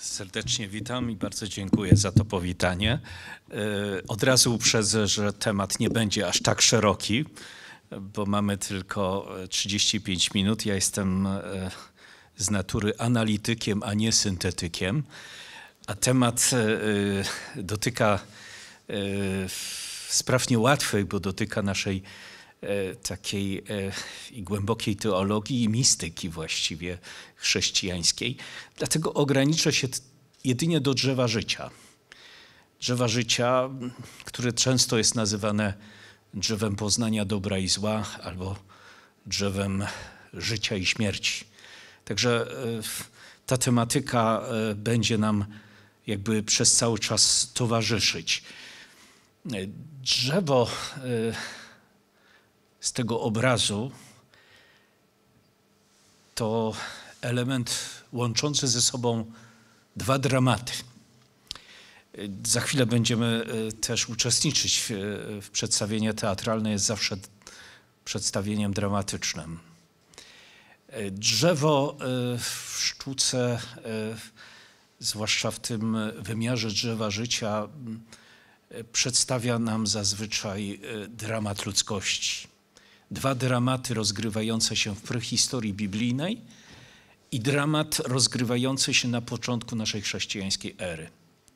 Serdecznie witam i bardzo dziękuję za to powitanie. E, od razu uprzedzę, że temat nie będzie aż tak szeroki, bo mamy tylko 35 e, minut. Ja jestem e, z natury analitykiem, a nie syntetykiem. A temat dotyka spraw niełatwych, bo dotyka naszej E, takiej e, i głębokiej teologii i mistyki właściwie chrześcijańskiej. Dlatego ograniczę się jedynie do drzewa życia. Drzewa życia, które często jest nazywane drzewem poznania dobra i zła albo drzewem życia i śmierci. Także e, ta tematyka będzie nam jakby przez cały czas towarzyszyć. Drzewo z tego obrazu to element łączący ze sobą dwa dramaty. Za chwilę będziemy e, też uczestniczyć w, e, w przedstawieniu teatralne, jest zawsze przedstawieniem dramatycznym. E, drzewo w sztuce, zwłaszcza w tym wymiarze drzewa życia, przedstawia nam zazwyczaj dramat ludzkości dwa dramaty rozgrywające się w prehistorii biblijnej i dramat rozgrywający się na początku naszej chrześcijańskiej ery.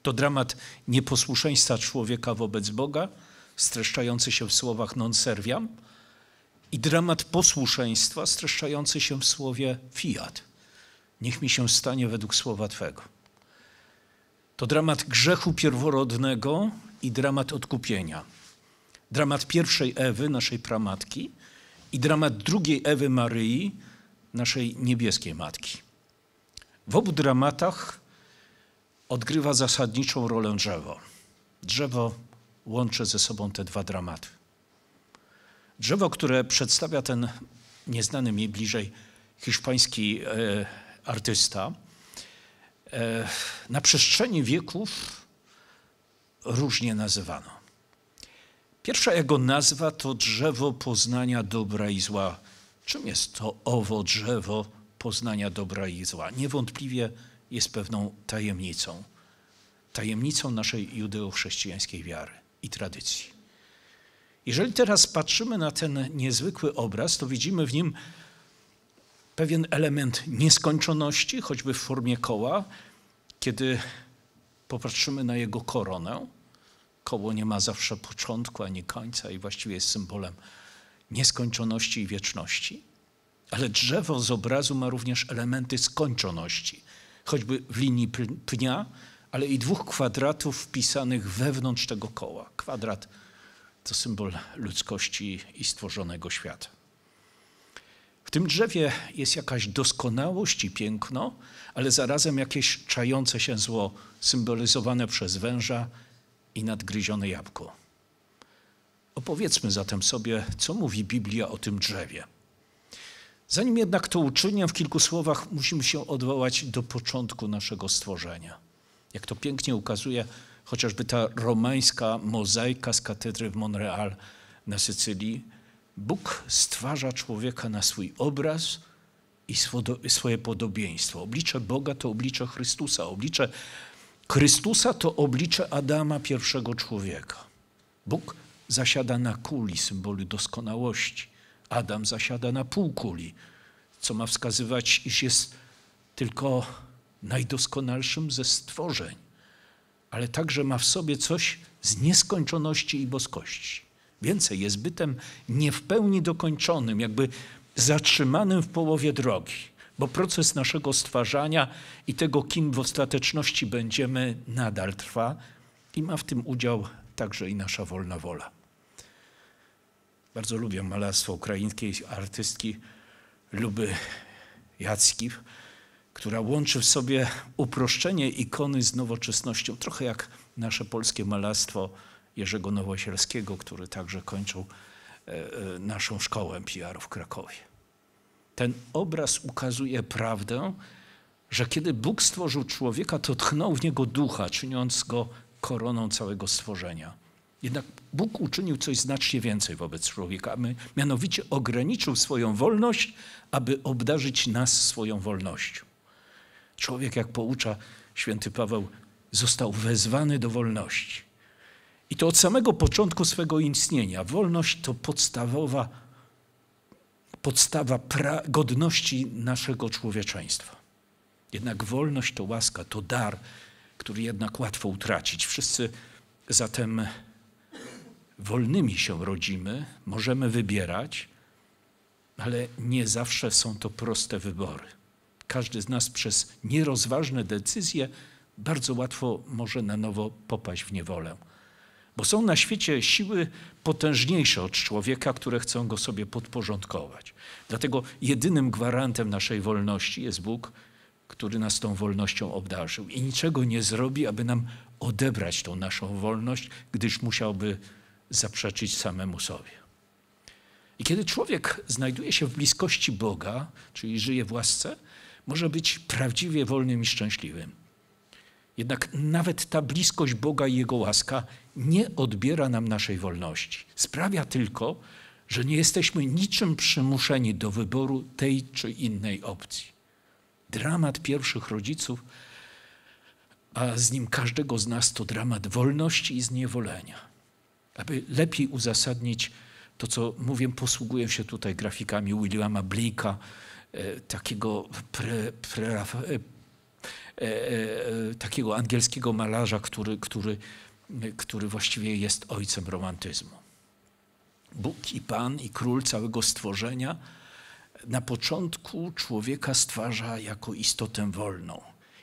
To dramat nieposłuszeństwa człowieka wobec Boga, streszczający się w słowach non serviam, i dramat posłuszeństwa streszczający się w słowie fiat. Niech mi się stanie według słowa Twego. To dramat grzechu pierworodnego i dramat odkupienia. Dramat pierwszej Ewy, naszej pramatki, i dramat drugiej Ewy Maryi, naszej niebieskiej matki. W obu dramatach odgrywa zasadniczą rolę drzewo. Drzewo łączy ze sobą te dwa dramaty. Drzewo, które przedstawia ten nieznany mi bliżej hiszpański e, artysta, e, na przestrzeni wieków różnie nazywano. Pierwsza jego nazwa to drzewo poznania dobra i zła. Czym jest to owo drzewo poznania dobra i zła? Niewątpliwie jest pewną tajemnicą. Tajemnicą naszej judeo-chrześcijańskiej wiary i tradycji. Jeżeli teraz patrzymy na ten niezwykły obraz, to widzimy w nim pewien element nieskończoności, choćby w formie koła, kiedy popatrzymy na jego koronę, Koło nie ma zawsze początku ani końca i właściwie jest symbolem nieskończoności i wieczności. Ale drzewo z obrazu ma również elementy skończoności, choćby w linii pnia, ale i dwóch kwadratów wpisanych wewnątrz tego koła. Kwadrat to symbol ludzkości i stworzonego świata. W tym drzewie jest jakaś doskonałość i piękno, ale zarazem jakieś czające się zło, symbolizowane przez węża i nadgryzione jabłko. Opowiedzmy zatem sobie, co mówi Biblia o tym drzewie. Zanim jednak to uczynię, w kilku słowach musimy się odwołać do początku naszego stworzenia. Jak to pięknie ukazuje chociażby ta romańska mozaika z katedry w Monreal na Sycylii, Bóg stwarza człowieka na swój obraz i swoje podobieństwo. Oblicze Boga to oblicze Chrystusa, oblicze Chrystusa to oblicze Adama, pierwszego człowieka. Bóg zasiada na kuli, symbolu doskonałości. Adam zasiada na półkuli, co ma wskazywać, iż jest tylko najdoskonalszym ze stworzeń, ale także ma w sobie coś z nieskończoności i boskości. Więcej, jest bytem nie w pełni dokończonym, jakby zatrzymanym w połowie drogi bo proces naszego stwarzania i tego, kim w ostateczności będziemy, nadal trwa i ma w tym udział także i nasza wolna wola. Bardzo lubię malarstwo ukraińskiej artystki Luby Jackiw, która łączy w sobie uproszczenie ikony z nowoczesnością, trochę jak nasze polskie malarstwo Jerzego Nowosielskiego, który także kończył e, e, naszą szkołę PR w Krakowie. Ten obraz ukazuje prawdę, że kiedy Bóg stworzył człowieka, to tchnął w niego ducha, czyniąc go koroną całego stworzenia. Jednak Bóg uczynił coś znacznie więcej wobec człowieka, mianowicie ograniczył swoją wolność, aby obdarzyć nas swoją wolnością. Człowiek, jak poucza święty Paweł, został wezwany do wolności. I to od samego początku swego istnienia. Wolność to podstawowa podstawa godności naszego człowieczeństwa. Jednak wolność to łaska, to dar, który jednak łatwo utracić. Wszyscy zatem wolnymi się rodzimy, możemy wybierać, ale nie zawsze są to proste wybory. Każdy z nas przez nierozważne decyzje bardzo łatwo może na nowo popaść w niewolę. Bo są na świecie siły potężniejsze od człowieka, które chcą go sobie podporządkować. Dlatego jedynym gwarantem naszej wolności jest Bóg, który nas tą wolnością obdarzył. I niczego nie zrobi, aby nam odebrać tą naszą wolność, gdyż musiałby zaprzeczyć samemu sobie. I kiedy człowiek znajduje się w bliskości Boga, czyli żyje w łasce, może być prawdziwie wolnym i szczęśliwym. Jednak nawet ta bliskość Boga i Jego łaska nie odbiera nam naszej wolności. Sprawia tylko, że nie jesteśmy niczym przymuszeni do wyboru tej czy innej opcji. Dramat pierwszych rodziców, a z nim każdego z nas, to dramat wolności i zniewolenia. Aby lepiej uzasadnić to, co mówię, posługuję się tutaj grafikami Williama Blake'a, e, takiego pre, pre, E, e, takiego angielskiego malarza, który, który, który właściwie jest ojcem romantyzmu. Bóg i Pan i Król całego stworzenia na początku człowieka stwarza jako istotę wolną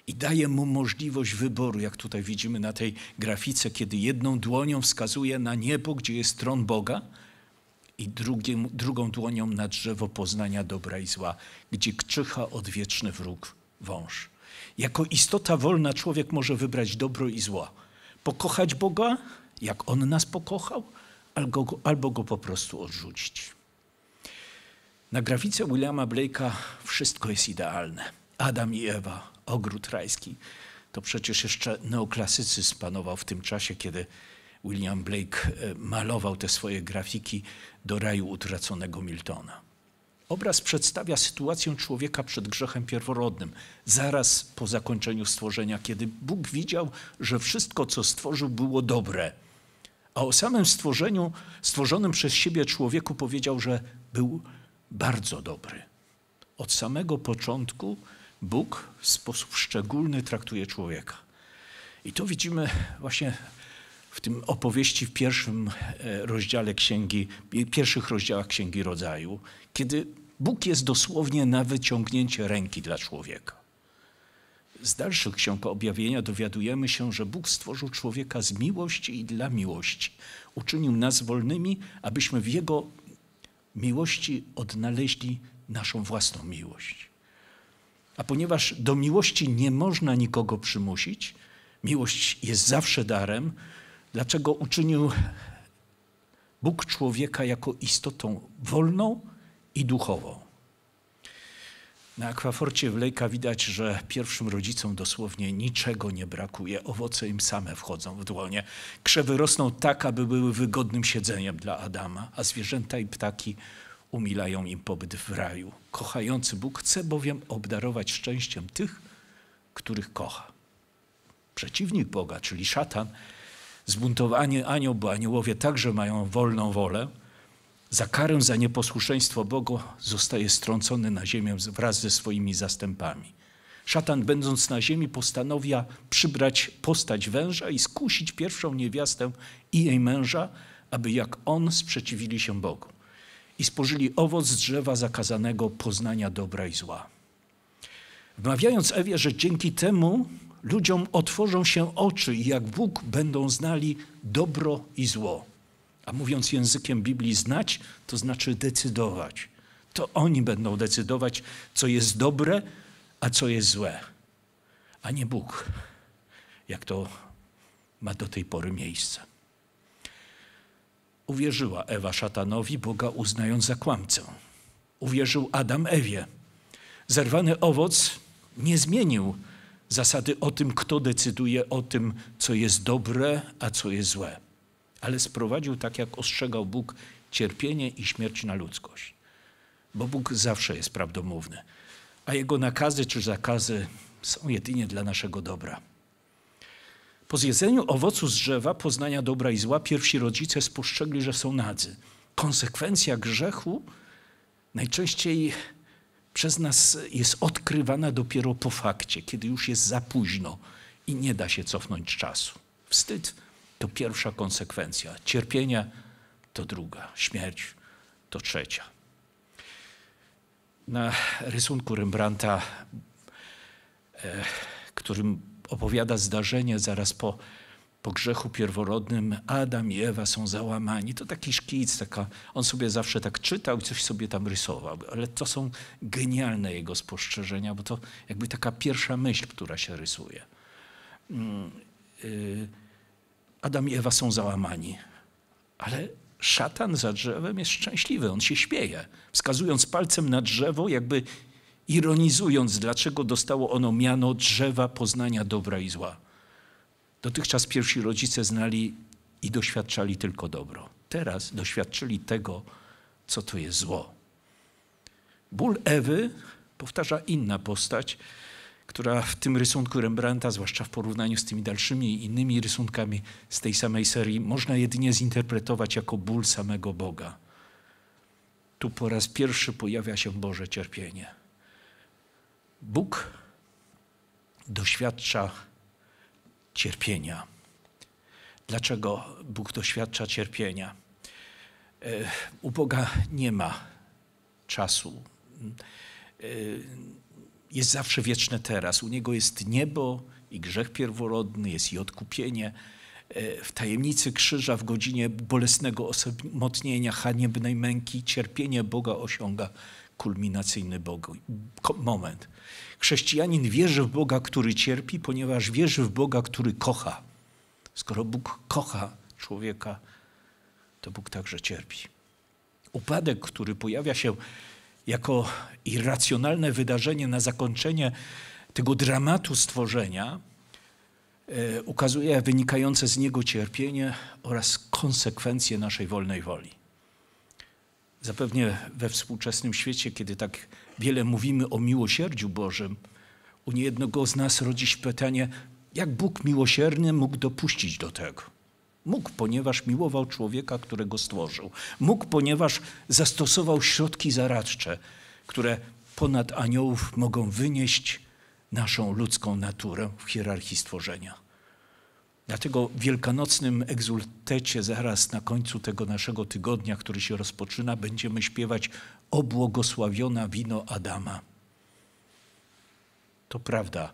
i daje mu możliwość wyboru, jak tutaj widzimy na tej grafice, kiedy jedną dłonią wskazuje na niebo, gdzie jest tron Boga, i drugim, drugą dłonią na drzewo poznania dobra i zła, gdzie krzycha odwieczny wróg wąż. Jako istota wolna człowiek może wybrać dobro i zło. Pokochać Boga, jak On nas pokochał, albo go, albo go po prostu odrzucić. Na grafice Williama Blake'a wszystko jest idealne. Adam i Ewa, ogród rajski. To przecież jeszcze neoklasycyzm panował w tym czasie, kiedy William Blake e, malował te swoje grafiki do raju utraconego Miltona. Obraz przedstawia sytuację człowieka przed grzechem pierworodnym, zaraz po zakończeniu stworzenia, kiedy Bóg widział, że wszystko, co stworzył, było dobre. A o samym stworzeniu, stworzonym przez siebie człowieku powiedział, że był bardzo dobry. Od samego początku Bóg w sposób szczególny traktuje człowieka. I to widzimy właśnie w tym opowieści w pierwszym e, rozdziale księgi, pierwszych rozdziałach Księgi Rodzaju, kiedy Bóg jest dosłownie na wyciągnięcie ręki dla człowieka. Z dalszych ksiąg objawienia dowiadujemy się, że Bóg stworzył człowieka z miłości i dla miłości. Uczynił nas wolnymi, abyśmy w Jego miłości odnaleźli naszą własną miłość. A ponieważ do miłości nie można nikogo przymusić, miłość jest zawsze darem, dlaczego uczynił Bóg człowieka jako istotą wolną, i duchowo. Na akwaforcie w Lejka widać, że pierwszym rodzicom dosłownie niczego nie brakuje. Owoce im same wchodzą w dłonie. Krzewy rosną tak, aby były wygodnym siedzeniem dla Adama, a zwierzęta i ptaki umilają im pobyt w raju. Kochający Bóg chce bowiem obdarować szczęściem tych, których kocha. Przeciwnik Boga, czyli szatan, zbuntowany anioł, bo aniołowie także mają wolną wolę, za karę za nieposłuszeństwo Bogu zostaje strącony na ziemię wraz ze swoimi zastępami. Szatan, będąc na ziemi, postanawia przybrać postać węża i skusić pierwszą niewiastę i jej męża, aby jak on sprzeciwili się Bogu i spożyli owoc drzewa zakazanego poznania dobra i zła. Wmawiając Ewie, że dzięki temu ludziom otworzą się oczy i jak Bóg będą znali dobro i zło. A mówiąc językiem Biblii, znać to znaczy decydować. To oni będą decydować, co jest dobre, a co jest złe, a nie Bóg, jak to ma do tej pory miejsce. Uwierzyła Ewa szatanowi, Boga uznając za kłamcę. Uwierzył Adam Ewie. Zerwany owoc nie zmienił zasady o tym, kto decyduje o tym, co jest dobre, a co jest złe ale sprowadził tak, jak ostrzegał Bóg, cierpienie i śmierć na ludzkość. Bo Bóg zawsze jest prawdomówny, a Jego nakazy czy zakazy są jedynie dla naszego dobra. Po zjedzeniu owocu z drzewa poznania dobra i zła pierwsi rodzice spostrzegli, że są nadzy. Konsekwencja grzechu najczęściej przez nas jest odkrywana dopiero po fakcie, kiedy już jest za późno i nie da się cofnąć czasu. Wstyd to pierwsza konsekwencja. Cierpienie to druga. Śmierć to trzecia. Na rysunku Rembrandta, e, którym opowiada zdarzenie zaraz po, po grzechu pierworodnym, Adam i Ewa są załamani. To taki szkic, taka, on sobie zawsze tak czytał i coś sobie tam rysował, ale to są genialne jego spostrzeżenia, bo to jakby taka pierwsza myśl, która się rysuje. Mm, y, Adam i Ewa są załamani. Ale szatan za drzewem jest szczęśliwy, on się śmieje, wskazując palcem na drzewo, jakby ironizując, dlaczego dostało ono miano drzewa poznania dobra i zła. Dotychczas pierwsi rodzice znali i doświadczali tylko dobro. Teraz doświadczyli tego, co to jest zło. Ból Ewy powtarza inna postać, która w tym rysunku Rembrandta, zwłaszcza w porównaniu z tymi dalszymi innymi rysunkami z tej samej serii, można jedynie zinterpretować jako ból samego Boga. Tu po raz pierwszy pojawia się Boże cierpienie. Bóg doświadcza cierpienia. Dlaczego Bóg doświadcza cierpienia? E, u Boga nie ma czasu e, jest zawsze wieczne teraz. U Niego jest niebo i grzech pierworodny, jest i odkupienie. E, w tajemnicy krzyża, w godzinie bolesnego osamotnienia, haniebnej męki, cierpienie Boga osiąga kulminacyjny Bogu, moment. Chrześcijanin wierzy w Boga, który cierpi, ponieważ wierzy w Boga, który kocha. Skoro Bóg kocha człowieka, to Bóg także cierpi. Upadek, który pojawia się jako irracjonalne wydarzenie na zakończenie tego dramatu stworzenia, e, ukazuje wynikające z niego cierpienie oraz konsekwencje naszej wolnej woli. Zapewnie we współczesnym świecie, kiedy tak wiele mówimy o miłosierdziu Bożym, u niejednego z nas rodzi się pytanie, jak Bóg miłosierny mógł dopuścić do tego? Mógł, ponieważ miłował człowieka, którego stworzył. Mógł, ponieważ zastosował środki zaradcze, które ponad aniołów mogą wynieść naszą ludzką naturę w hierarchii stworzenia. Dlatego w wielkanocnym egzultecie zaraz na końcu tego naszego tygodnia, który się rozpoczyna, będziemy śpiewać Obłogosławiona wino Adama. To prawda,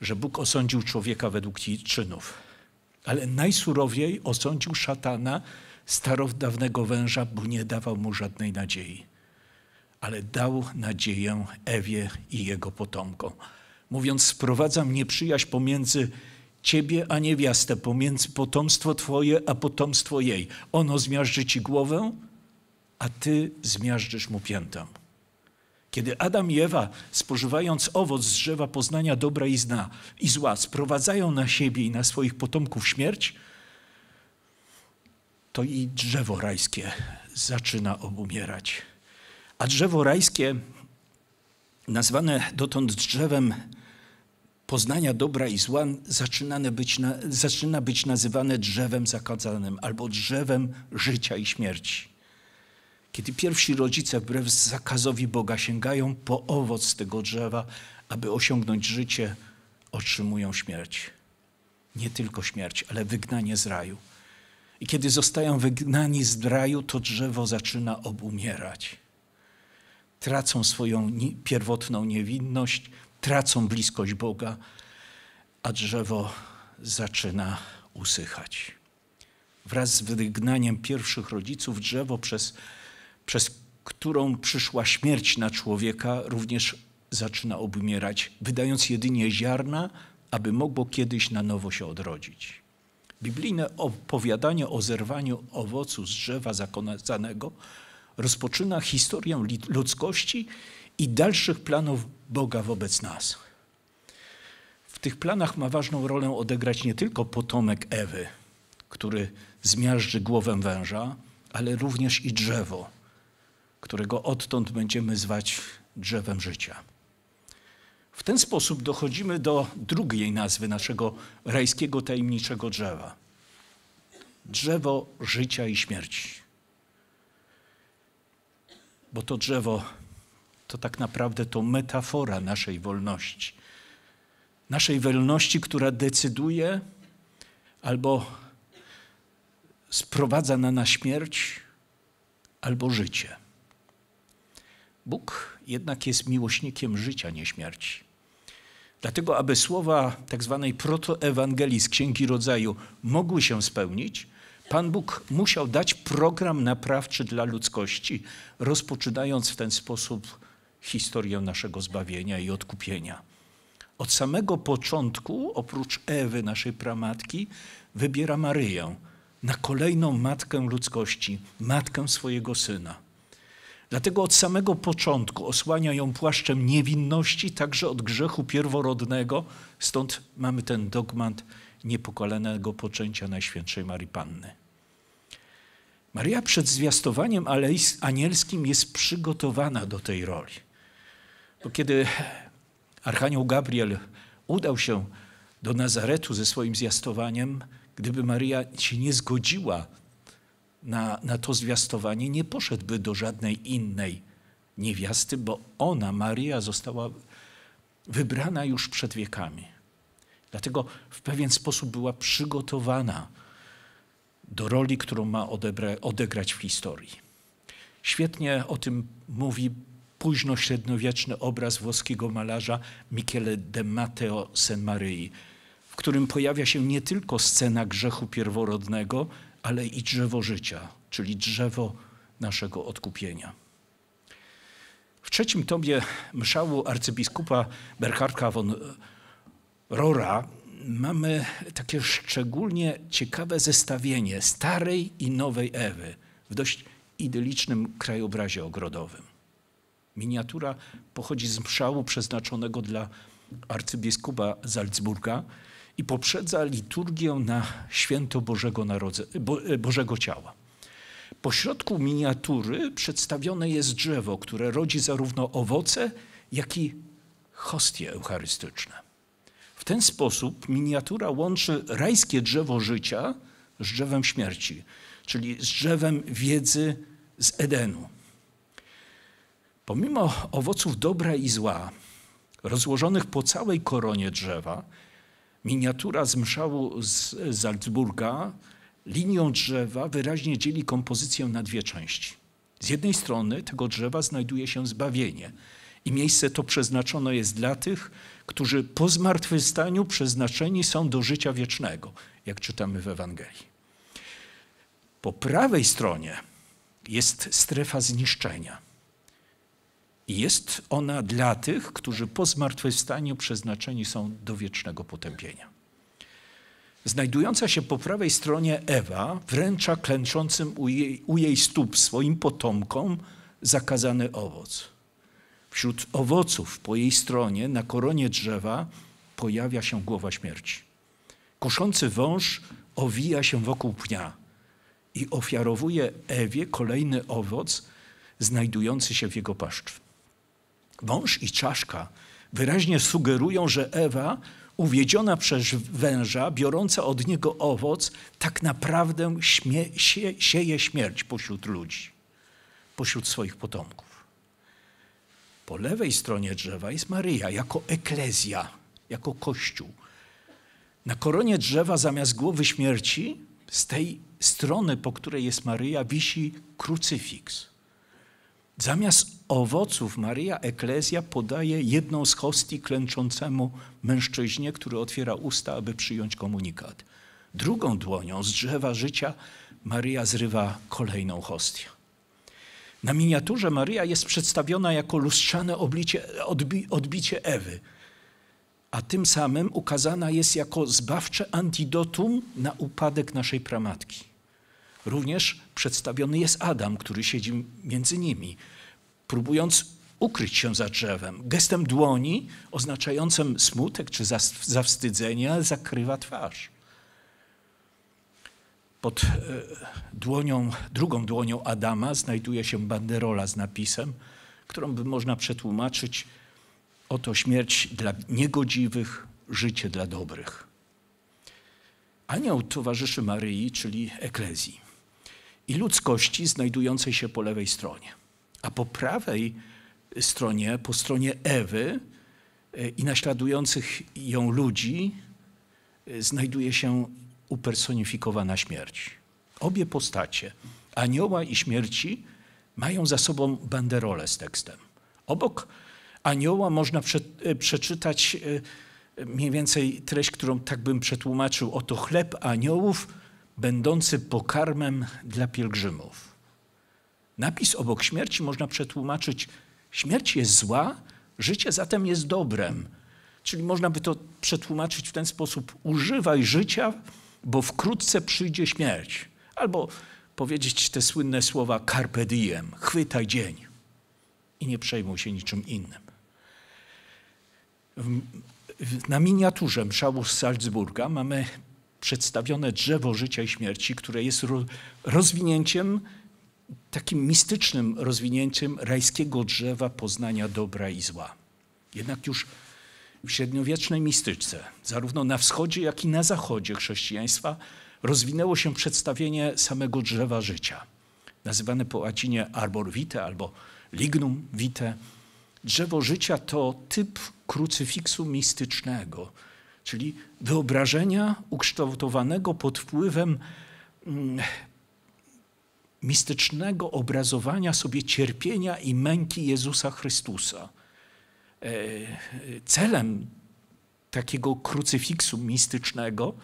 że Bóg osądził człowieka według jej czynów ale najsurowiej osądził szatana, starodawnego węża, bo nie dawał mu żadnej nadziei. Ale dał nadzieję Ewie i jego potomkom. Mówiąc, sprowadzam nieprzyjaźń pomiędzy ciebie a niewiastę, pomiędzy potomstwo twoje a potomstwo jej. Ono zmiażdży ci głowę, a ty zmiażdżysz mu piętę. Kiedy Adam i Ewa, spożywając owoc z drzewa poznania dobra i, zna, i zła, sprowadzają na siebie i na swoich potomków śmierć, to i drzewo rajskie zaczyna obumierać. A drzewo rajskie, nazwane dotąd drzewem poznania dobra i zła, zaczyna być, na, zaczyna być nazywane drzewem zakazanym albo drzewem życia i śmierci kiedy pierwsi rodzice wbrew zakazowi Boga sięgają po owoc tego drzewa, aby osiągnąć życie, otrzymują śmierć. Nie tylko śmierć, ale wygnanie z raju. I kiedy zostają wygnani z raju, to drzewo zaczyna obumierać. Tracą swoją pierwotną niewinność, tracą bliskość Boga, a drzewo zaczyna usychać. Wraz z wygnaniem pierwszych rodziców drzewo przez przez którą przyszła śmierć na człowieka, również zaczyna obumierać, wydając jedynie ziarna, aby mogło kiedyś na nowo się odrodzić. Biblijne opowiadanie o zerwaniu owocu z drzewa zakonanego rozpoczyna historię ludzkości i dalszych planów Boga wobec nas. W tych planach ma ważną rolę odegrać nie tylko potomek Ewy, który zmiażdży głowę węża, ale również i drzewo, którego odtąd będziemy zwać drzewem życia. W ten sposób dochodzimy do drugiej nazwy naszego rajskiego tajemniczego drzewa. Drzewo życia i śmierci. Bo to drzewo to tak naprawdę to metafora naszej wolności. Naszej wolności, która decyduje albo sprowadza na nas śmierć, albo życie. Bóg jednak jest miłośnikiem życia, nie śmierci. Dlatego, aby słowa tzw. Tak protoewangelii z Księgi Rodzaju mogły się spełnić, Pan Bóg musiał dać program naprawczy dla ludzkości, rozpoczynając w ten sposób historię naszego zbawienia i odkupienia. Od samego początku, oprócz Ewy, naszej pramatki, wybiera Maryję na kolejną matkę ludzkości, matkę swojego syna. Dlatego od samego początku osłania ją płaszczem niewinności, także od grzechu pierworodnego. Stąd mamy ten dogmat niepokalanego poczęcia Najświętszej Marii Panny. Maria przed zwiastowaniem anielskim jest przygotowana do tej roli. Bo kiedy Archanioł Gabriel udał się do Nazaretu ze swoim zwiastowaniem, gdyby Maria się nie zgodziła na, na to zwiastowanie, nie poszedłby do żadnej innej niewiasty, bo ona, Maria, została wybrana już przed wiekami. Dlatego w pewien sposób była przygotowana do roli, którą ma odegrać w historii. Świetnie o tym mówi późno-średniowieczny obraz włoskiego malarza Michele de Matteo San Maryi, w którym pojawia się nie tylko scena grzechu pierworodnego, ale i drzewo życia, czyli drzewo naszego odkupienia. W trzecim tomie mszału arcybiskupa Berharda von e, Rora mamy takie szczególnie ciekawe zestawienie starej i nowej Ewy w dość idylicznym krajobrazie ogrodowym. Miniatura pochodzi z mszału przeznaczonego dla arcybiskupa Salzburga, i poprzedza liturgię na święto Bożego, Narodze, Bo, e, Bożego Ciała. Pośrodku miniatury przedstawione jest drzewo, które rodzi zarówno owoce, jak i hostie eucharystyczne. W ten sposób miniatura łączy rajskie drzewo życia z drzewem śmierci, czyli z drzewem wiedzy z Edenu. Pomimo owoców dobra i zła, rozłożonych po całej koronie drzewa, Miniatura z mszału z Salzburga linią drzewa wyraźnie dzieli kompozycję na dwie części. Z jednej strony tego drzewa znajduje się zbawienie i miejsce to przeznaczone jest dla tych, którzy po zmartwychwstaniu przeznaczeni są do życia wiecznego, jak czytamy w Ewangelii. Po prawej stronie jest strefa zniszczenia jest ona dla tych, którzy po zmartwychwstaniu przeznaczeni są do wiecznego potępienia. Znajdująca się po prawej stronie Ewa wręcza klęczącym u jej, u jej stóp swoim potomkom zakazany owoc. Wśród owoców po jej stronie na koronie drzewa pojawia się głowa śmierci. Kuszący wąż owija się wokół pnia i ofiarowuje Ewie kolejny owoc znajdujący się w jego paszczy. Wąż i czaszka wyraźnie sugerują, że Ewa, uwiedziona przez węża, biorąca od niego owoc, tak naprawdę śmie, sie, sieje śmierć pośród ludzi, pośród swoich potomków. Po lewej stronie drzewa jest Maryja jako eklezja, jako kościół. Na koronie drzewa zamiast głowy śmierci, z tej strony, po której jest Maryja, wisi krucyfiks. Zamiast owoców Maria Eklezja podaje jedną z hostii klęczącemu mężczyźnie, który otwiera usta, aby przyjąć komunikat. Drugą dłonią z drzewa życia Maria zrywa kolejną hostię. Na miniaturze Maria jest przedstawiona jako lustrzane oblicie, odbi, odbicie Ewy, a tym samym ukazana jest jako zbawcze antidotum na upadek naszej pramatki. Również przedstawiony jest Adam, który siedzi między nimi, próbując ukryć się za drzewem. Gestem dłoni oznaczającym smutek czy zawstydzenie zakrywa twarz. Pod e, dłonią, drugą dłonią Adama znajduje się banderola z napisem, którą by można przetłumaczyć oto śmierć dla niegodziwych, życie dla dobrych. Anioł towarzyszy Maryi, czyli Eklezji i ludzkości znajdującej się po lewej stronie. A po prawej stronie, po stronie Ewy e, i naśladujących ją ludzi, e, znajduje się upersonifikowana śmierć. Obie postacie, anioła i śmierci, mają za sobą banderolę z tekstem. Obok anioła można prze, e, przeczytać mniej więcej treść, którą tak bym przetłumaczył. Oto chleb aniołów będący pokarmem dla pielgrzymów. Napis obok śmierci można przetłumaczyć: Śmierć jest zła, życie zatem jest dobrem. Czyli można by to przetłumaczyć w ten sposób: używaj życia, bo wkrótce przyjdzie śmierć. Albo powiedzieć te słynne słowa carpe diem, chwytaj dzień i nie przejmuj się niczym innym. Na miniaturze mszału z Salzburga mamy przedstawione drzewo życia i śmierci, które jest rozwinięciem, takim mistycznym rozwinięciem rajskiego drzewa poznania dobra i zła. Jednak już w średniowiecznej mistyce, zarówno na wschodzie, jak i na zachodzie chrześcijaństwa, rozwinęło się przedstawienie samego drzewa życia, nazywane po łacinie arbor vitae albo lignum vitae. Drzewo życia to typ krucyfiksu mistycznego, czyli wyobrażenia ukształtowanego pod wpływem mm, mistycznego obrazowania sobie cierpienia i męki Jezusa Chrystusa. E, celem takiego krucyfiksu mistycznego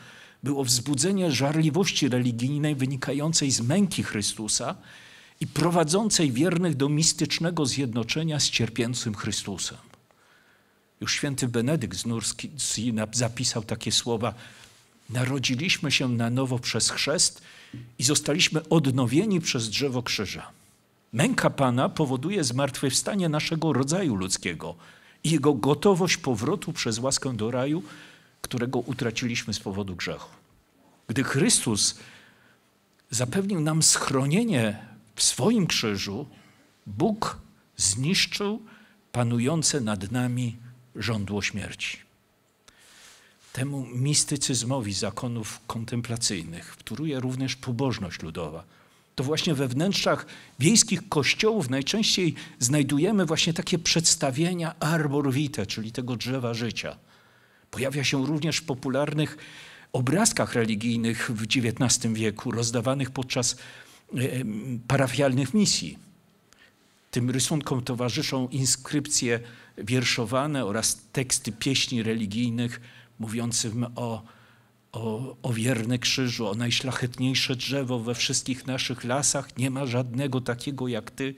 było wzbudzenie żarliwości religijnej wynikającej z męki Chrystusa i prowadzącej wiernych do mistycznego zjednoczenia z cierpiącym Chrystusem. Już święty Benedykt z Nurski zapisał takie słowa: Narodziliśmy się na nowo przez chrzest i zostaliśmy odnowieni przez drzewo krzyża. Męka Pana powoduje zmartwychwstanie naszego rodzaju ludzkiego i jego gotowość powrotu przez łaskę do raju, którego utraciliśmy z powodu grzechu. Gdy Chrystus zapewnił nam schronienie w swoim krzyżu, Bóg zniszczył panujące nad nami żądło śmierci. Temu mistycyzmowi zakonów kontemplacyjnych wtóruje również pobożność ludowa. To właśnie we wnętrzach wiejskich kościołów najczęściej znajdujemy właśnie takie przedstawienia arbor vitae, czyli tego drzewa życia. Pojawia się również w popularnych obrazkach religijnych w XIX wieku, rozdawanych podczas e, parafialnych misji. Tym rysunkom towarzyszą inskrypcje wierszowane oraz teksty pieśni religijnych mówiącym o, o, o wierny krzyżu, o najszlachetniejsze drzewo we wszystkich naszych lasach. Nie ma żadnego takiego jak ty.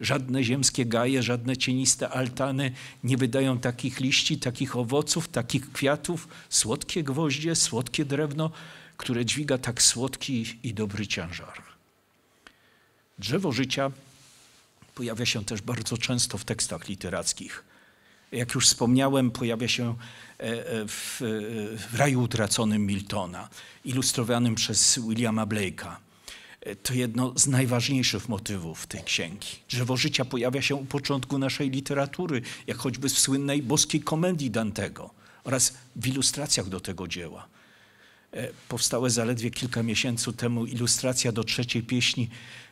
Żadne ziemskie gaje, żadne cieniste altany nie wydają takich liści, takich owoców, takich kwiatów. Słodkie gwoździe, słodkie drewno, które dźwiga tak słodki i dobry ciężar. Drzewo życia pojawia się też bardzo często w tekstach literackich. Jak już wspomniałem, pojawia się e, e, e, w, Raju Utraconym Miltona, ilustrowanym przez Williama Blake'a. To jedno z najważniejszych motywów tej księgi. Drzewo życia pojawia się u początku naszej literatury, jak choćby w słynnej boskiej komedii Dantego oraz w ilustracjach do tego dzieła. E, powstała zaledwie kilka miesięcy temu ilustracja do trzeciej pieśni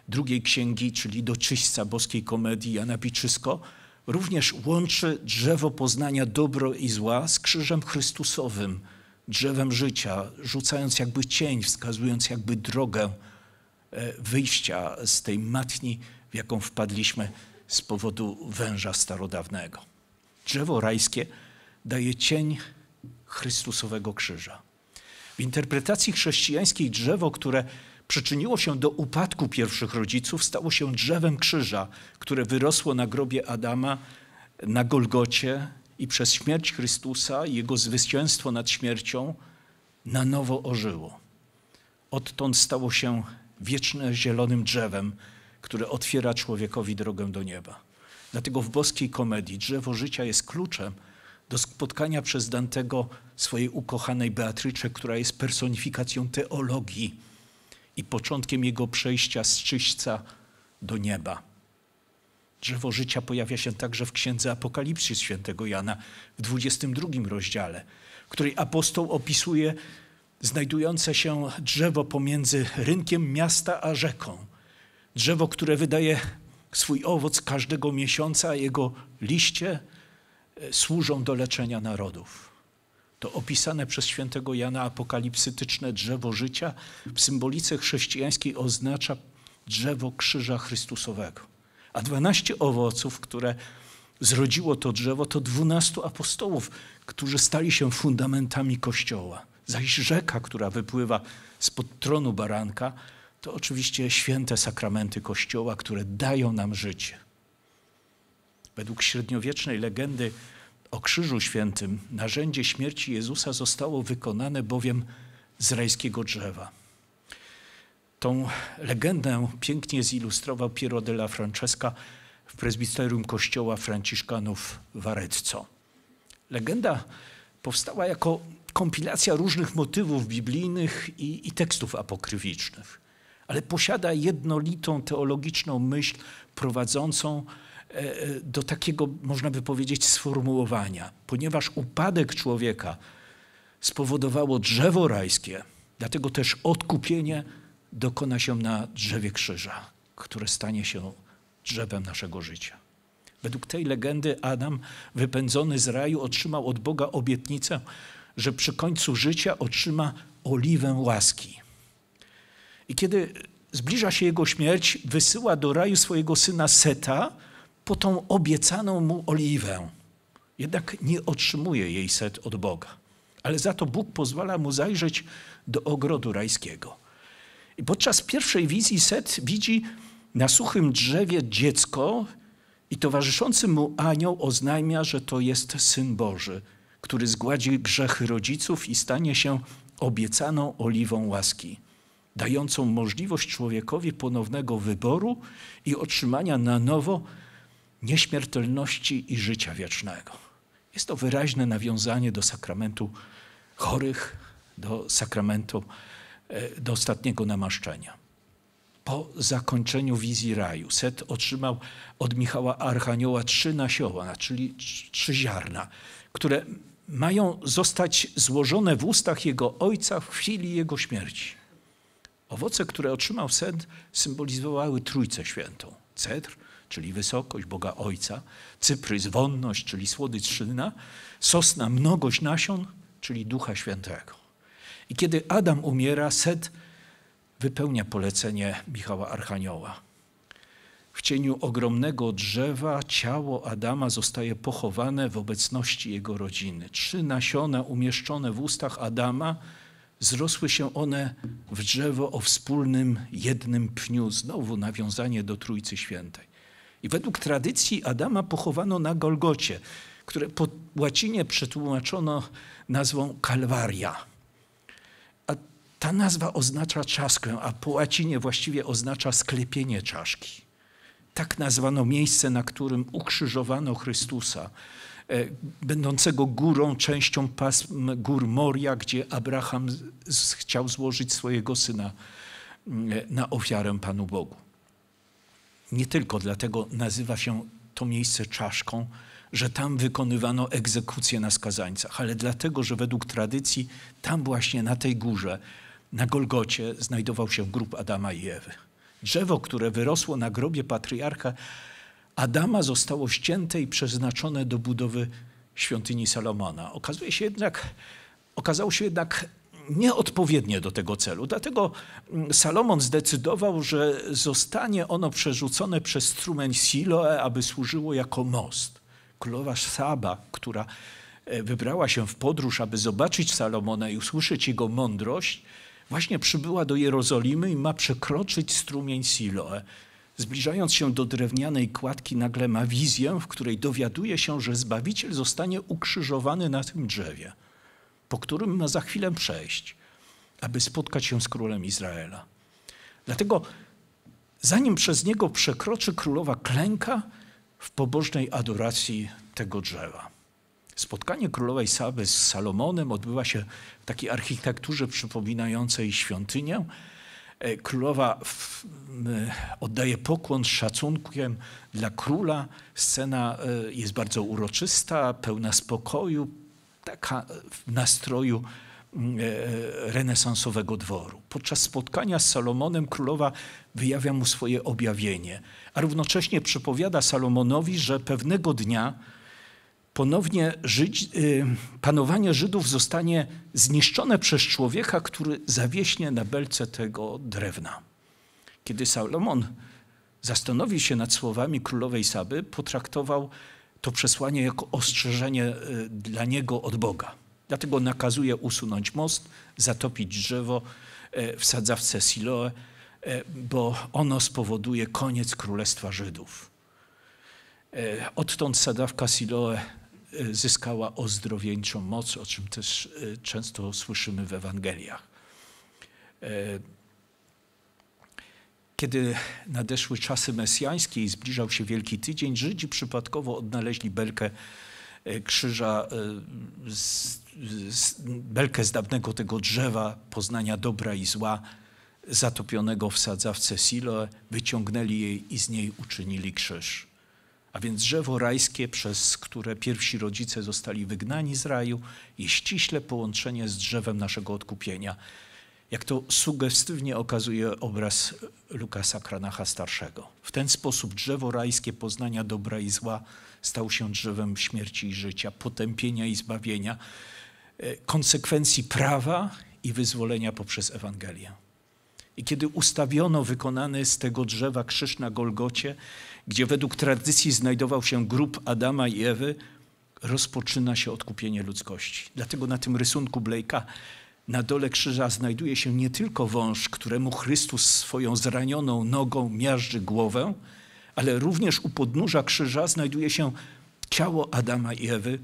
drugiej księgi, czyli do czyśca boskiej komedii Jana Piczysko, również łączy drzewo poznania dobro i zła z krzyżem Chrystusowym, drzewem życia, rzucając jakby cień, wskazując jakby drogę e, wyjścia z tej matni, w jaką wpadliśmy z powodu węża starodawnego. Drzewo rajskie daje cień Chrystusowego krzyża. W interpretacji chrześcijańskiej drzewo, które przyczyniło się do upadku pierwszych rodziców, stało się drzewem krzyża, które wyrosło na grobie Adama na Golgocie i przez śmierć Chrystusa i jego zwycięstwo nad śmiercią na nowo ożyło. Odtąd stało się wieczne zielonym drzewem, które otwiera człowiekowi drogę do nieba. Dlatego w boskiej komedii drzewo życia jest kluczem, do spotkania przez Dantego swojej ukochanej Beatrycze, która jest personifikacją teologii i początkiem jego przejścia z czyśca do nieba. Drzewo życia pojawia się także w Księdze Apokalipsy świętego Jana w 22 rozdziale, w której apostoł opisuje znajdujące się drzewo pomiędzy rynkiem miasta a rzeką. Drzewo, które wydaje swój owoc każdego miesiąca, a jego liście – E, służą do leczenia narodów. To opisane przez świętego Jana apokalipsytyczne drzewo życia w symbolice chrześcijańskiej oznacza drzewo krzyża Chrystusowego. A dwanaście owoców, które zrodziło to drzewo, to dwunastu apostołów, którzy stali się fundamentami Kościoła. Zaś rzeka, która wypływa spod tronu baranka, to oczywiście święte sakramenty Kościoła, które dają nam życie. Według średniowiecznej legendy o Krzyżu Świętym narzędzie śmierci Jezusa zostało wykonane bowiem z rajskiego drzewa. Tą legendę pięknie zilustrował Piero della Francesca w prezbiterium kościoła Franciszkanów w Arezzo. Legenda powstała jako kompilacja różnych motywów biblijnych i, i tekstów apokryficznych, ale posiada jednolitą teologiczną myśl prowadzącą E, e, do takiego, można by powiedzieć, sformułowania. Ponieważ upadek człowieka spowodowało drzewo rajskie, dlatego też odkupienie dokona się na drzewie krzyża, które stanie się drzewem naszego życia. Według tej legendy Adam, wypędzony z raju, otrzymał od Boga obietnicę, że przy końcu życia otrzyma oliwę łaski. I kiedy zbliża się jego śmierć, wysyła do raju swojego syna Seta, po tą obiecaną mu oliwę. Jednak nie otrzymuje jej set od Boga. Ale za to Bóg pozwala mu zajrzeć do ogrodu rajskiego. I podczas pierwszej wizji set widzi na suchym drzewie dziecko i towarzyszący mu anioł oznajmia, że to jest Syn Boży, który zgładzi grzechy rodziców i stanie się obiecaną oliwą łaski, dającą możliwość człowiekowi ponownego wyboru i otrzymania na nowo nieśmiertelności i życia wiecznego. Jest to wyraźne nawiązanie do sakramentu chorych, do sakramentu, e, do ostatniego namaszczenia. Po zakończeniu wizji raju Set otrzymał od Michała Archanioła trzy nasioła, czyli trzy ziarna, które mają zostać złożone w ustach jego ojca w chwili jego śmierci. Owoce, które otrzymał Set, symbolizowały Trójcę Świętą. Cedr, czyli wysokość Boga Ojca, cyprys wonność, czyli słodyczyna, sosna mnogość nasion, czyli Ducha Świętego. I kiedy Adam umiera, Set wypełnia polecenie Michała Archanioła. W cieniu ogromnego drzewa ciało Adama zostaje pochowane w obecności jego rodziny. Trzy nasiona umieszczone w ustach Adama zrosły się one w drzewo o wspólnym jednym pniu. Znowu nawiązanie do Trójcy Świętej. I według tradycji Adama pochowano na Golgocie, które po łacinie przetłumaczono nazwą Kalwaria. A ta nazwa oznacza czaszkę, a po łacinie właściwie oznacza sklepienie czaszki. Tak nazwano miejsce, na którym ukrzyżowano Chrystusa, e, będącego górą, częścią pasm gór Moria, gdzie Abraham chciał złożyć swojego syna e, na ofiarę Panu Bogu. Nie tylko dlatego nazywa się to miejsce czaszką, że tam wykonywano egzekucje na skazańcach, ale dlatego, że według tradycji tam właśnie na tej górze, na Golgocie, znajdował się grób Adama i Ewy. Drzewo, które wyrosło na grobie patriarcha Adama, zostało ścięte i przeznaczone do budowy świątyni Salomona. Okazuje się jednak, okazało się jednak nieodpowiednie do tego celu. Dlatego mm, Salomon zdecydował, że zostanie ono przerzucone przez strumień Siloe, aby służyło jako most. Królowa Saba, która e, wybrała się w podróż, aby zobaczyć Salomona i usłyszeć jego mądrość, właśnie przybyła do Jerozolimy i ma przekroczyć strumień Siloe. Zbliżając się do drewnianej kładki, nagle ma wizję, w której dowiaduje się, że Zbawiciel zostanie ukrzyżowany na tym drzewie po którym ma za chwilę przejść, aby spotkać się z królem Izraela. Dlatego, zanim przez niego przekroczy królowa, klęka w pobożnej adoracji tego drzewa. Spotkanie królowej Saby z Salomonem odbywa się w takiej architekturze przypominającej świątynię. E, królowa oddaje pokłon z szacunkiem dla króla. Scena e, jest bardzo uroczysta, pełna spokoju, taka e, w nastroju mm, e, renesansowego dworu. Podczas spotkania z Salomonem królowa wyjawia mu swoje objawienie, a równocześnie przypowiada Salomonowi, że pewnego dnia ponownie e, panowanie Żydów zostanie zniszczone przez człowieka, który zawieśnie na belce tego drewna. Kiedy Salomon zastanowił się nad słowami królowej Saby, potraktował to przesłanie jako ostrzeżenie e, dla niego od Boga. Dlatego nakazuje usunąć most, zatopić drzewo e, w sadzawce Siloe, e, bo ono spowoduje koniec Królestwa Żydów. Odtąd sadzawka Siloe zyskała ozdrowieńczą moc, o czym też często słyszymy w Ewangeliach kiedy nadeszły czasy mesjańskie i zbliżał się Wielki Tydzień, Żydzi przypadkowo odnaleźli belkę e, krzyża, e, z, z, belkę z dawnego tego drzewa poznania dobra i zła, zatopionego w sadzawce Siloe, wyciągnęli jej i z niej uczynili krzyż. A więc drzewo rajskie, przez które pierwsi rodzice zostali wygnani z raju, i ściśle połączenie z drzewem naszego odkupienia – jak to sugestywnie okazuje obraz Lukasa Kranacha starszego. W ten sposób drzewo rajskie poznania dobra i zła stało się drzewem śmierci i życia, potępienia i zbawienia, e, konsekwencji prawa i wyzwolenia poprzez Ewangelię. I kiedy ustawiono wykonany z tego drzewa krzyż na Golgocie, gdzie według tradycji znajdował się grób Adama i Ewy, rozpoczyna się odkupienie ludzkości. Dlatego na tym rysunku Blake'a na dole krzyża znajduje się nie tylko wąż, któremu Chrystus swoją zranioną nogą miażdży głowę, ale również u podnóża krzyża znajduje się ciało Adama i Ewy,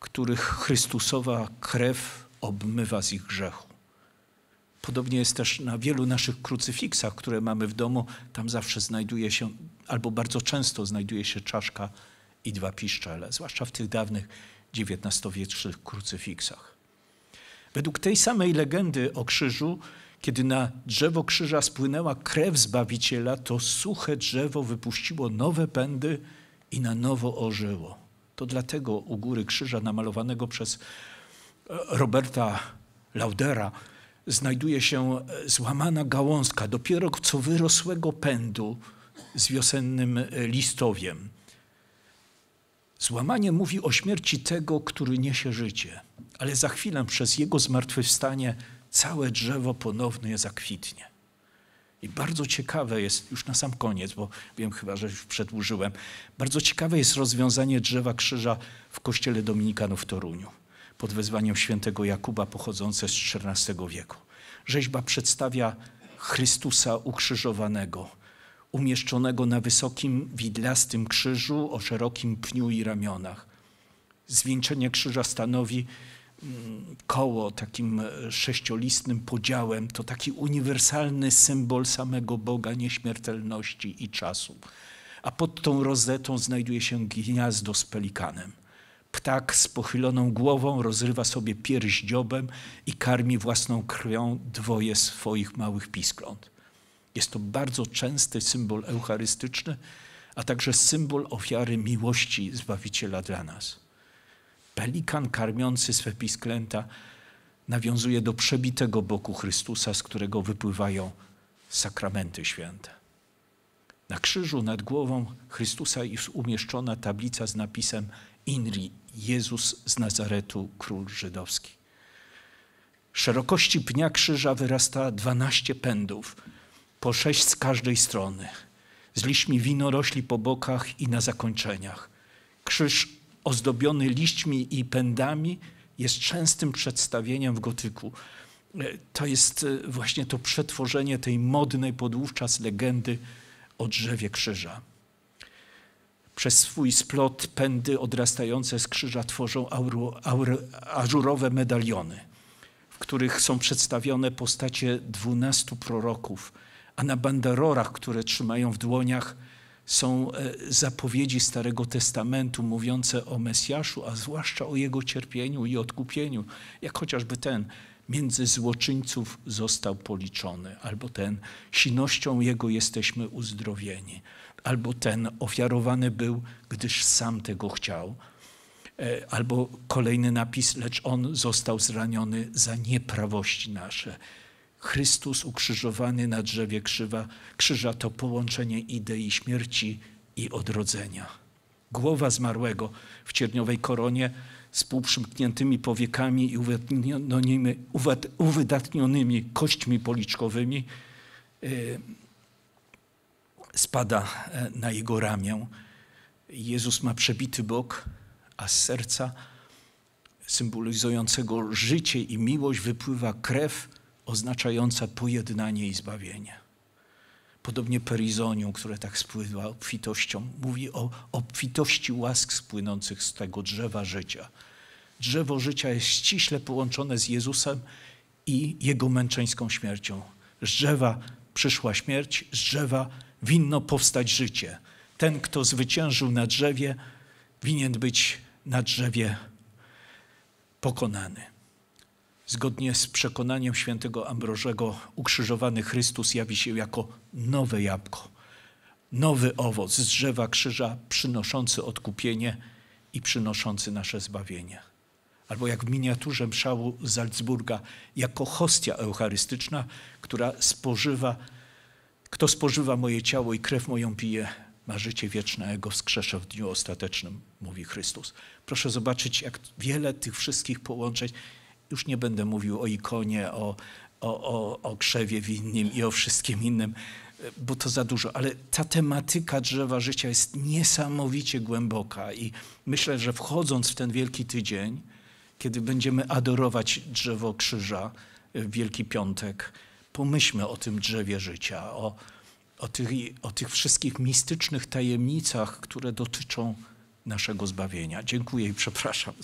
których Chrystusowa krew obmywa z ich grzechu. Podobnie jest też na wielu naszych krucyfiksach, które mamy w domu. Tam zawsze znajduje się, albo bardzo często znajduje się czaszka i dwa piszczele, zwłaszcza w tych dawnych XIX-wiecznych krucyfiksach. Według tej samej legendy o krzyżu, kiedy na drzewo krzyża spłynęła krew Zbawiciela, to suche drzewo wypuściło nowe pędy i na nowo ożyło. To dlatego u góry krzyża namalowanego przez e, Roberta Laudera znajduje się e, złamana gałązka dopiero co wyrosłego pędu z wiosennym e, listowiem. Złamanie mówi o śmierci tego, który niesie życie ale za chwilę przez Jego zmartwychwstanie całe drzewo ponownie zakwitnie. I bardzo ciekawe jest, już na sam koniec, bo wiem chyba, że już przedłużyłem, bardzo ciekawe jest rozwiązanie drzewa krzyża w kościele dominikanów w Toruniu pod wezwaniem świętego Jakuba pochodzące z XIV wieku. Rzeźba przedstawia Chrystusa ukrzyżowanego, umieszczonego na wysokim, widlastym krzyżu o szerokim pniu i ramionach. Zwieńczenie krzyża stanowi koło takim e, sześciolistnym podziałem to taki uniwersalny symbol samego Boga nieśmiertelności i czasu. A pod tą rozetą znajduje się gniazdo z pelikanem. Ptak z pochyloną głową rozrywa sobie pierś dziobem i karmi własną krwią dwoje swoich małych piskląt. Jest to bardzo częsty symbol eucharystyczny, a także symbol ofiary miłości Zbawiciela dla nas. Pelikan karmiący swe pisklęta nawiązuje do przebitego boku Chrystusa, z którego wypływają sakramenty święte. Na krzyżu nad głową Chrystusa jest umieszczona tablica z napisem Inri, Jezus z Nazaretu, król żydowski. Szerokości pnia krzyża wyrasta dwanaście pędów, po sześć z każdej strony, z liśmi winorośli po bokach i na zakończeniach. Krzyż ozdobiony liśćmi i pędami, jest częstym przedstawieniem w gotyku. E, to jest e, właśnie to przetworzenie tej modnej podówczas legendy o drzewie krzyża. Przez swój splot pędy odrastające z krzyża tworzą auru, ażurowe medaliony, w których są przedstawione postacie dwunastu proroków, a na banderorach, które trzymają w dłoniach, są e, zapowiedzi Starego Testamentu mówiące o Mesjaszu, a zwłaszcza o jego cierpieniu i odkupieniu, jak chociażby ten między złoczyńców został policzony, albo ten sinością jego jesteśmy uzdrowieni, albo ten ofiarowany był, gdyż sam tego chciał, e, albo kolejny napis, lecz on został zraniony za nieprawości nasze Chrystus ukrzyżowany na drzewie krzywa, krzyża to połączenie idei śmierci i odrodzenia. Głowa zmarłego w cierniowej koronie z półprzymkniętymi powiekami i uwydatnionymi, uwydatnionymi kośćmi policzkowymi yy, spada e, na jego ramię. Jezus ma przebity bok, a z serca symbolizującego życie i miłość wypływa krew, oznaczająca pojednanie i zbawienie. Podobnie peryzonium, które tak spływa obfitością, mówi o obfitości łask spłynących z tego drzewa życia. Drzewo życia jest ściśle połączone z Jezusem i jego męczeńską śmiercią. Z drzewa przyszła śmierć, z drzewa winno powstać życie. Ten, kto zwyciężył na drzewie, winien być na drzewie pokonany. Zgodnie z przekonaniem świętego Ambrożego, ukrzyżowany Chrystus jawi się jako nowe jabłko, nowy owoc z drzewa krzyża, przynoszący odkupienie i przynoszący nasze zbawienie. Albo jak w miniaturze mszału Salzburga, jako hostia eucharystyczna, która spożywa, kto spożywa moje ciało i krew moją pije, ma życie wieczne, jego wskrzeszę w dniu ostatecznym, mówi Chrystus. Proszę zobaczyć, jak wiele tych wszystkich połączeń już nie będę mówił o ikonie, o, o, o, o krzewie winnym i o wszystkim innym, bo to za dużo. Ale ta tematyka drzewa życia jest niesamowicie głęboka i myślę, że wchodząc w ten wielki tydzień, kiedy będziemy adorować drzewo krzyża w e, Wielki Piątek, pomyślmy o tym drzewie życia, o, o, tych, o tych wszystkich mistycznych tajemnicach, które dotyczą naszego zbawienia. Dziękuję i przepraszam.